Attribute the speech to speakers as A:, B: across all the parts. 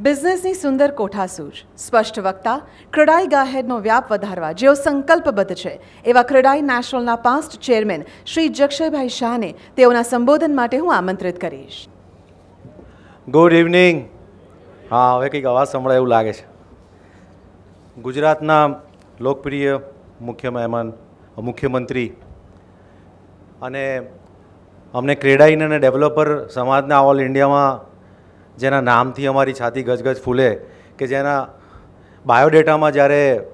A: બિઝનેસની સુંદર કોઠાસૂઝ સ્પષ્ટ વક્તા ક્રડાઈ ગાહેડનો વ્યાપ વધારવા જેઓ સંકલ્પબદ્ધ છે એવા ક્રડાઈ નેશનલના પાસ્ટ ચેરમેન શ્રી જક્ષયભાઈ શાહને તેઓના સંબોધન માટે હું આમંત્રિત કરીશ ગુડ ઇવનિંગ હા હવે કંઈક અવાજ સંભળાય એવું લાગે છે ગુજરાતના લોકપ્રિય મુખ્ય મહેમાન મુખ્યમંત્રી અને અમને ક્રેડાઈન અને ડેવલપર સમાજના ઓલ ઇન્ડિયામાં જેના નામથી અમારી છાતી ગજગજ ફૂલે કે જેના બાયોડેટામાં જ્યારે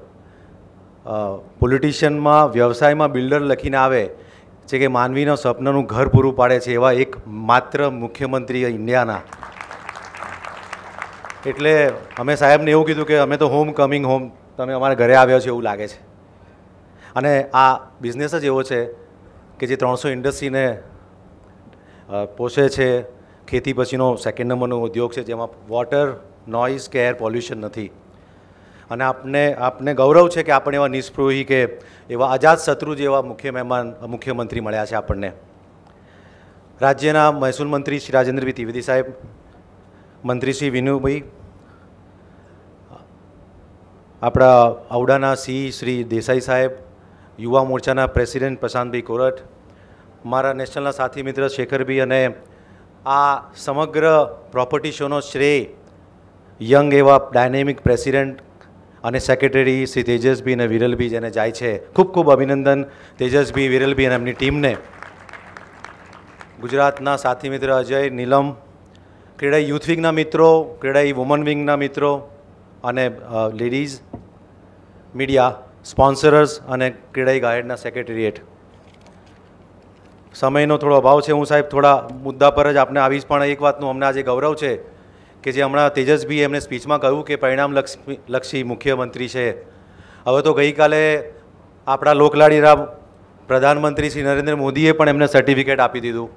A: પોલિટિશિયનમાં વ્યવસાયમાં બિલ્ડર લખીને આવે છે કે માનવીના સ્વપ્નનું ઘર પૂરું પાડે છે એવા એક માત્ર મુખ્યમંત્રી ઇન્ડિયાના એટલે અમે સાહેબને એવું કીધું કે અમે તો હોમ કમિંગ હોમ તમે અમારા ઘરે આવ્યા છો એવું લાગે છે અને આ બિઝનેસ જ એવો છે કે જે ત્રણસો ઇન્ડસ્ટ્રીને પોષે છે ખેતી પછીનો સેકન્ડ નંબરનો ઉદ્યોગ છે જેમાં વોટર નોઇઝ કે એર પોલ્યુશન નથી અને આપને આપને ગૌરવ છે કે આપણે એવા નિષ્પૃહી કે એવા આઝાદ શત્રુ જેવા મુખ્ય મહેમાન મુખ્યમંત્રી મળ્યા છે આપણને રાજ્યના મહેસૂલ મંત્રી શ્રી રાજેન્દ્રભાઈ ત્રિવેદી સાહેબ મંત્રી શ્રી વિનુભાઈ આપણા આવડાના સી શ્રી દેસાઈ સાહેબ યુવા મોરચાના પ્રેસિડેન્ટ પ્રશાંતભાઈ કોરટ મારા નેશનલના સાથી મિત્ર શેખરભાઈ અને આ સમગ્ર પ્રોપર્ટી શોનો શ્રેય યંગ એવા ડાયનેમિક પ્રેસિડેન્ટ અને સેક્રેટરી શ્રી તેજસભી અને વિરલભી જેને જાય છે ખૂબ ખૂબ અભિનંદન તેજસભી વિરલભી અને એમની ટીમને ગુજરાતના સાથી મિત્ર અજય નીલમ ક્રીડાઈ યુથ વિંગના મિત્રો ક્રીડાઈ વુમન વિંગના મિત્રો અને લેડીઝ મીડિયા સ્પોન્સરર્સ અને ક્રીડાઈ ગાયડના સેક્રેટરીએટ સમયનો થોડો અભાવ છે હું સાહેબ થોડા મુદ્દા પર જ આપણે આવીશ પણ એક વાતનું અમને આજે ગૌરવ છે કે જે હમણાં તેજસભી એમને સ્પીચમાં કહ્યું કે પરિણામ લક્ષી મુખ્યમંત્રી છે હવે તો ગઈકાલે આપણા લોકલાડીના પ્રધાનમંત્રી શ્રી નરેન્દ્ર મોદીએ પણ એમને સર્ટિફિકેટ આપી દીધું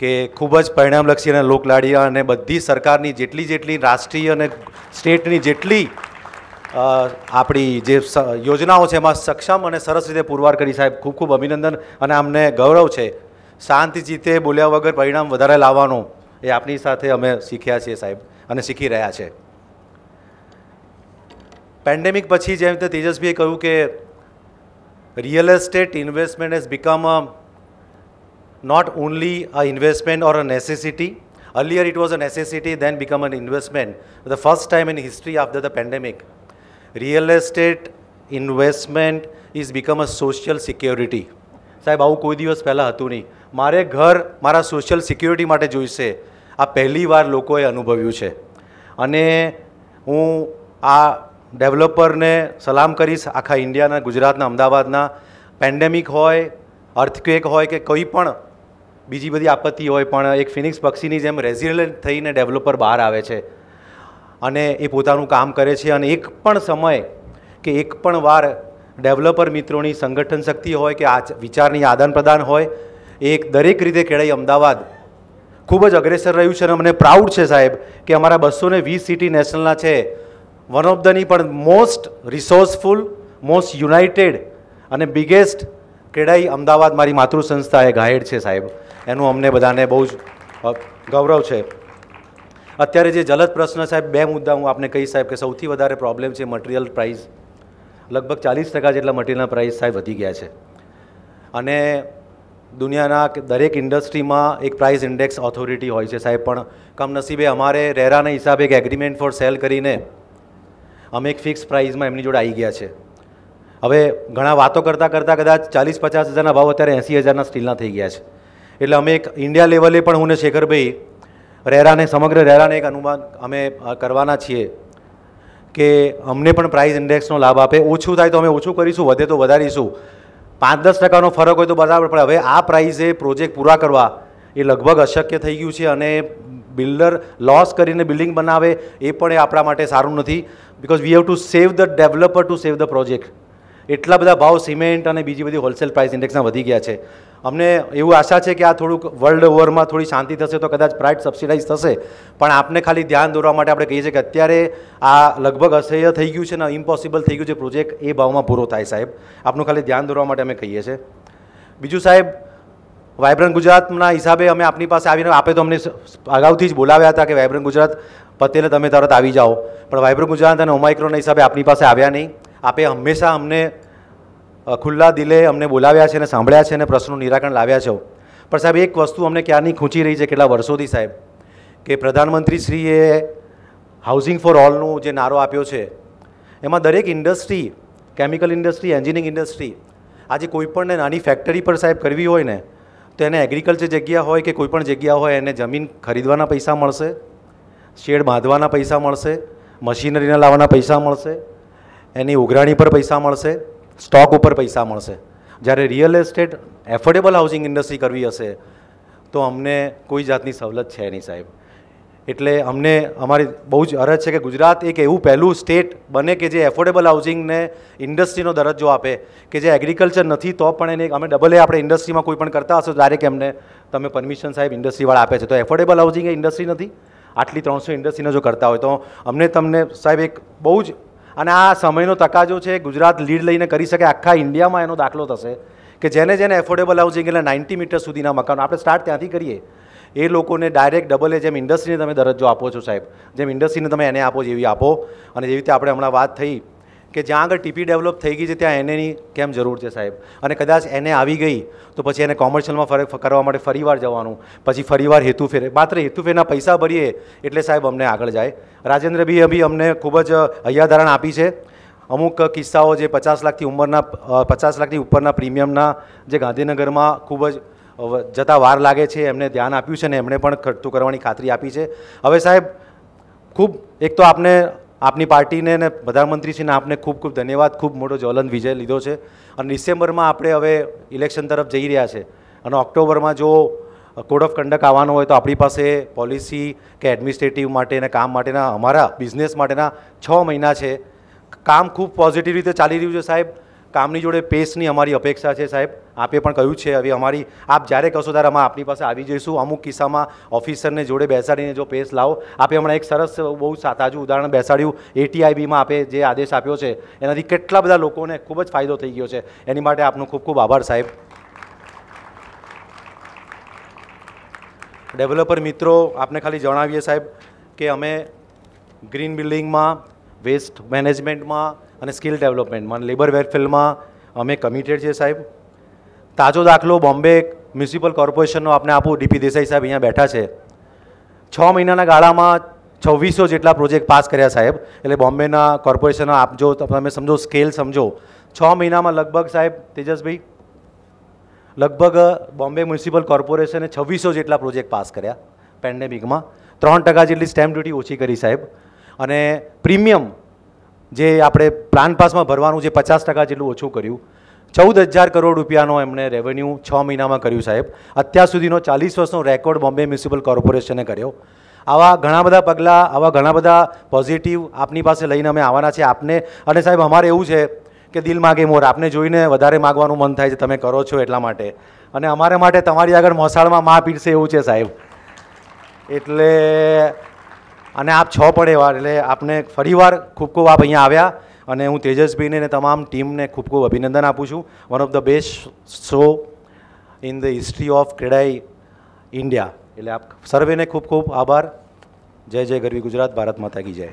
A: કે ખૂબ જ પરિણામલક્ષી અને લોકલાડીયા અને બધી સરકારની જેટલી જેટલી રાષ્ટ્રીય અને સ્ટેટની જેટલી આપણી જે યોજનાઓ છે એમાં સક્ષમ અને સરસ રીતે પુરવાર કરી સાહેબ ખૂબ ખૂબ અભિનંદન અને અમને ગૌરવ છે શાંતિ જીતે બોલ્યા વગર પરિણામ વધારે લાવવાનું એ આપની સાથે અમે શીખ્યા છીએ સાહેબ અને શીખી રહ્યા છે પેન્ડેમિક પછી જેમ તે તેજસ્વીએ કહ્યું કે real estate investment is become not only a investment or a necessity. Earlier it was a necessity, then become an investment the first time time history history the the pandemic, real estate investment is become a social security સાહેબ આવું કોઈ દિવસ પહેલાં હતું નહીં મારે ઘર મારા સોશિયલ સિક્યોરિટી માટે જોઈશે આ પહેલીવાર લોકોએ અનુભવ્યું છે અને હું આ ડેવલપરને સલામ કરીશ આખા ઇન્ડિયાના ગુજરાતના અમદાવાદના પેન્ડેમિક હોય અર્થક્વેક હોય કે કોઈ પણ બીજી બધી આપત્તિ હોય પણ એક ફિનિક્સ પક્ષીની જેમ રેઝિલન્ટ થઈને ડેવલપર બહાર આવે છે અને એ પોતાનું કામ કરે છે અને એક પણ સમય કે એક પણ વાર ડેવલપર મિત્રોની સંગઠન શક્તિ હોય કે આ વિચારની આદાન પ્રદાન હોય એક દરેક રીતે કેળાઈ અમદાવાદ ખૂબ જ અગ્રેસર રહ્યું છે અને મને પ્રાઉડ છે સાહેબ કે અમારા બસો ને વીસ સિટી નેશનલના છે વન ઓફ ધની પણ મોસ્ટ રિસોર્સફુલ મોસ્ટ યુનાઇટેડ અને બિગેસ્ટ કેળાઈ અમદાવાદ મારી માતૃ સંસ્થા એ ગાઈડ છે સાહેબ એનું અમને બધાને બહુ જ ગૌરવ છે અત્યારે જે જલદ પ્રશ્ન સાહેબ બે મુદ્દા હું આપને કહી સાહેબ કે સૌથી વધારે પ્રોબ્લેમ છે મટીરિયલ પ્રાઇસ લગભગ ચાલીસ ટકા જેટલા મટીરિયલના પ્રાઇસ સાહેબ વધી ગયા છે અને દુનિયાના દરેક ઇન્ડસ્ટ્રીમાં એક પ્રાઇસ ઇન્ડેક્સ ઓથોરિટી હોય છે સાહેબ પણ કમનસીબે અમારે રેરાના હિસાબે એક એગ્રીમેન્ટ ફોર સેલ કરીને અમે એક ફિક્સ પ્રાઇઝમાં એમની જોડે આવી ગયા છે હવે ઘણા વાતો કરતાં કરતાં કદાચ ચાલીસ પચાસ હજારના ભાવ અત્યારે એંસી હજારના સ્ટીલના થઈ ગયા છે એટલે અમે એક ઇન્ડિયા લેવલે પણ હું ને શેખરભાઈ રેરાને સમગ્ર રેરાને એક અનુમાન અમે કરવાના છીએ કે અમને પણ પ્રાઇસ ઇન્ડેક્સનો લાભ આપે ઓછું થાય તો અમે ઓછું કરીશું વધે તો વધારીશું પાંચ દસ ટકાનો ફરક હોય તો બરાબર પણ હવે આ પ્રાઇઝે પ્રોજેક્ટ પૂરા કરવા એ લગભગ અશક્ય થઈ ગયું છે અને બિલ્ડર લોસ કરીને બિલ્ડિંગ બનાવે એ પણ એ આપણા માટે સારું નથી because we have to save the developer to save the project એટલા બધા ભાવ સિમેન્ટ અને બીજી બધી હોલસેલ પ્રાઇસ ઇન્ડેક્સના વધી ગયા છે અમને એવું આશા છે કે આ થોડુંક વર્લ્ડ વોરમાં થોડી શાંતિ થશે તો કદાચ પ્રાઇટ સબસિડાઈઝ થશે પણ આપને ખાલી ધ્યાન દોરવા માટે આપણે કહીએ છીએ કે અત્યારે આ લગભગ અસહ્ય થઈ ગયું છે ને ઇમ્પોસિબલ થઈ ગયું છે પ્રોજેક્ટ એ ભાવમાં પૂરો થાય સાહેબ આપનું ખાલી ધ્યાન દોરવા માટે અમે કહીએ છીએ બીજું સાહેબ વાયબ્રન્ટ ગુજરાતના હિસાબે અમે આપની પાસે આવીને આપે તો અમને અગાઉથી જ બોલાવ્યા હતા કે વાયબ્રન્ટ ગુજરાત પટેલે તમે તરત આવી જાઓ પણ વાયબ્રન્ટ ગુજરાત અને ઓમાઇક્રોના હિસાબે આપની પાસે આવ્યા નહીં આપે હંમેશા અમને ખુલ્લા દિલે અમને બોલાવ્યા છે અને સાંભળ્યા છે અને પ્રશ્નોનું નિરાકરણ લાવ્યા છો પણ સાહેબ એક વસ્તુ અમને ક્યારની ખૂંચી રહી છે કેટલા વર્ષોથી સાહેબ કે પ્રધાનમંત્રીશ્રીએ હાઉસિંગ ફોર ઓલનું જે નારો આપ્યો છે એમાં દરેક industry chemical industry engineering industry આજે કોઈપણને નાની ફેક્ટરી પર સાહેબ કરવી હોય ને તો એને એગ્રીકલ્ચર જગ્યા હોય કે કોઈપણ જગ્યા હોય એને જમીન ખરીદવાના પૈસા મળશે શેડ બાંધવાના પૈસા મળશે મશીનરીના લાવવાના પૈસા મળશે એની ઉઘરાણી પર પૈસા મળશે સ્ટોક ઉપર પૈસા મળશે જ્યારે real estate affordable housing industry કરવી હશે તો અમને કોઈ જાતની સવલત છે નહીં સાહેબ એટલે અમને અમારી બહુ જ અરજ છે કે ગુજરાત એક એવું પહેલું સ્ટેટ બને કે જે એફોર્ડેબલ હાઉસિંગને ઇન્ડસ્ટ્રીનો દરજ્જો આપે કે જે એગ્રીકલ્ચર નથી તો પણ એને અમે ડબલ એ આપણે ઇન્ડસ્ટ્રીમાં કોઈ પણ કરતા હશો ડાયરેક્ટ એમને તમે પરમિશન સાહેબ ઇન્ડસ્ટ્રીવાળા આપે છે તો એફોર્ડેબલ હાઉસિંગ એ ઇન્ડસ્ટ્રી નથી આટલી ત્રણસો ઇન્ડસ્ટ્રીનો જો કરતા હોય તો અમને તમને સાહેબ એક બહુ જ અને આ સમયનો તકાજો છે ગુજરાત લીડ લઈને કરી શકે આખા ઇન્ડિયામાં એનો દાખલો થશે કે જેને જેને એફોર્ડેબલ હાઉસિંગ એટલે નાઇન્ટી મીટર સુધીના મકાનો આપણે સ્ટાર્ટ ત્યાંથી કરીએ એ લોકોને ડાયરેક્ટ ડબલે જેમ ઇન્ડસ્ટ્રીને તમે દરજ્જો આપો છો સાહેબ જેમ ઇન્ડસ્ટ્રીને તમે એને આપો જેવી આપો અને જેવી રીતે આપણે હમણાં વાત થઈ કે જ્યાં આગળ ટીપી ડેવલપ થઈ ગઈ છે ત્યાં એનેની કેમ જરૂર છે સાહેબ અને કદાચ એને આવી ગઈ તો પછી એને કોમર્શિયલમાં ફરક કરવા માટે ફરીવાર જવાનું પછી ફરીવાર હેતુ ફેરે માત્ર હેતુ ફેરના પૈસા ભરીએ એટલે સાહેબ અમને આગળ જાય રાજેન્દ્ર બી અભી અમને ખૂબ જ હૈયાધારણ આપી છે અમુક કિસ્સાઓ જે પચાસ લાખથી ઉંમરના પચાસ લાખથી ઉપરના પ્રીમિયમના જે ગાંધીનગરમાં ખૂબ જ જતા વાર લાગે છે એમને ધ્યાન આપ્યું છે ને એમણે પણ ખર્ચું કરવાની ખાતરી આપી છે હવે સાહેબ ખૂબ એક તો આપને આપની પાર્ટીને અને પ્રધાનમંત્રીશ્રીને આપને ખૂબ ખૂબ ધન્યવાદ ખૂબ મોટો જ્વલંત વિજય લીધો છે અને ડિસેમ્બરમાં આપણે હવે ઇલેક્શન તરફ જઈ રહ્યા છે અને ઓક્ટોબરમાં જો કોડ ઓફ કન્ડક્ટ આવવાનો હોય તો આપણી પાસે પોલિસી કે એડમિનિસ્ટ્રેટિવ માટે અને કામ માટેના અમારા બિઝનેસ માટેના છ મહિના છે કામ ખૂબ પોઝિટિવ રીતે ચાલી રહ્યું છે સાહેબ કામની જોડે પેસની અમારી અપેક્ષા છે સાહેબ આપે પણ કહ્યું છે હવે અમારી આપ જ્યારે કહશો ત્યારે અમે આપની પાસે આવી જઈશું અમુક કિસ્સામાં ઓફિસરને જોડે બેસાડીને જો પેસ લાવો આપે હમણાં એક સરસ બહુ તાજું ઉદાહરણ બેસાડ્યું એટીઆઈબીમાં આપે જે આદેશ આપ્યો છે એનાથી કેટલા બધા લોકોને ખૂબ જ ફાયદો થઈ ગયો છે એની માટે આપનો ખૂબ ખૂબ આભાર સાહેબ ડેવલપર મિત્રો આપને ખાલી જણાવીએ સાહેબ કે અમે ગ્રીન બિલ્ડિંગમાં વેસ્ટ મેનેજમેન્ટમાં અને સ્કિલ ડેવલપમેન્ટમાં લેબર વેરફેરમાં અમે કમિટેડ છીએ સાહેબ તાજો દાખલો બોમ્બે મ્યુનિસિપલ કોર્પોરેશનનો આપણે આપું ડીપી દેસાઈ સાહેબ અહીંયા બેઠા છે છ મહિનાના ગાળામાં છવ્વીસો જેટલા પ્રોજેક્ટ પાસ કર્યા સાહેબ એટલે બોમ્બેના કોર્પોરેશનના આપ જો તમે સમજો સ્કેલ સમજો છ મહિનામાં લગભગ સાહેબ તેજસભાઈ લગભગ બોમ્બે મ્યુનિસિપલ કોર્પોરેશને છવ્વીસો જેટલા પ્રોજેક્ટ પાસ કર્યા પેન્ડેમિકમાં ત્રણ ટકા જેટલી સ્ટેમ્પ ડ્યુટી ઓછી કરી સાહેબ અને પ્રીમિયમ જે આપણે પ્લાન પાસમાં ભરવાનું જે પચાસ ટકા જેટલું ઓછું કર્યું ચૌદ હજાર કરોડ રૂપિયાનો એમણે રેવન્યુ છ મહિનામાં કર્યું સાહેબ અત્યાર સુધીનો ચાલીસ વર્ષનો રેકોર્ડ બોમ્બે મ્યુનિસિપલ કોર્પોરેશને કર્યો આવા ઘણા બધા પગલાં આવા ઘણા બધા પોઝિટિવ આપની પાસે લઈને અમે આવવાના છે આપને અને સાહેબ અમારે એવું છે કે દિલ માગે મોર આપને જોઈને વધારે માગવાનું મન થાય છે તમે કરો છો એટલા માટે અને અમારે માટે તમારી આગળ મોસાળમાં મા પીરસે એવું છે સાહેબ એટલે અને આપ છ પડે વાર એટલે આપને ફરીવાર ખૂબ ખૂબ આપ અહીંયા આવ્યા અને હું તેજસભાઈને અને તમામ ટીમને ખૂબ ખૂબ અભિનંદન આપું છું one of the best show in the history of CREDAI India એટલે આપ સર્વેને ખૂબ ખૂબ આભાર જય જય ગરવી ગુજરાત ભારત માતા કી જય